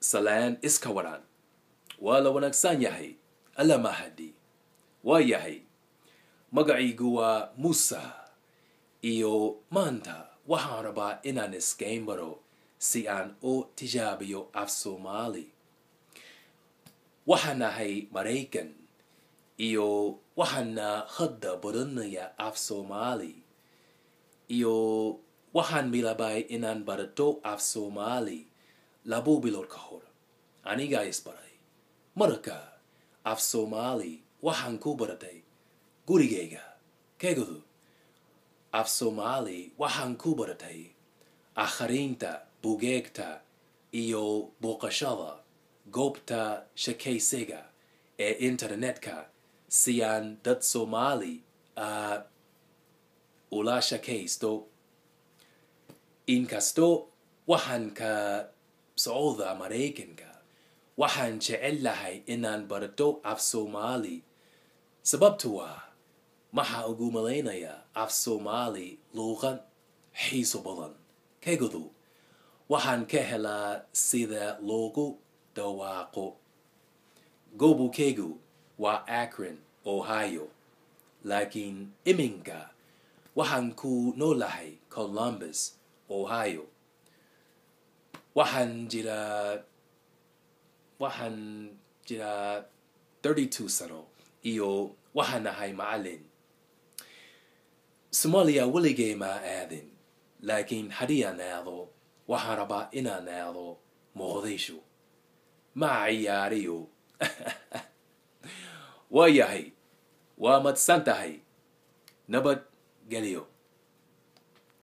salaan iska wadhaan waa la wanaagsan yahay alla mahadi waa yahay magaciigu waa muusa iyo maanta waxaan rabaa inaan iskayn baro si aan u tijaabiyo af soomaali waxaan nahay maraykan iyo waxaana hadda badanaya af soomaali iyo waxaan milabay inaan barato af soomaali labo bilood ka hor anigaa isbaray marka af soomaali waxaan ku baratay gurigayga keegadu af soomaali waxaan ku baratay akhriinta bugeegta iyo booqashada goobta shakaysiga ee internetka si aan dad soomaali ula shakaysto inkastoo waxaan ka sowda maraykanka waxaan jecel lahay inaan barto af soomaali sababtu waa maxaa ugu malaynayaa af soomaali luuqad xiiso badan kegadu waxaan ka helaa sida loogu dhawaaqo gobolkeygu waa acron ohio laakiin iminka waxaan ku noolahay columbus ohio waxaan jiraa waxaan jiraa thirty two sano iyo waxaan ahay macalin somaaliya weligay maa aadin laakiin hadiyaan aado waxaan rabaa inaan aado muqdisho ma ciyaariyo waayahay waa madsan tahay nabad geliyo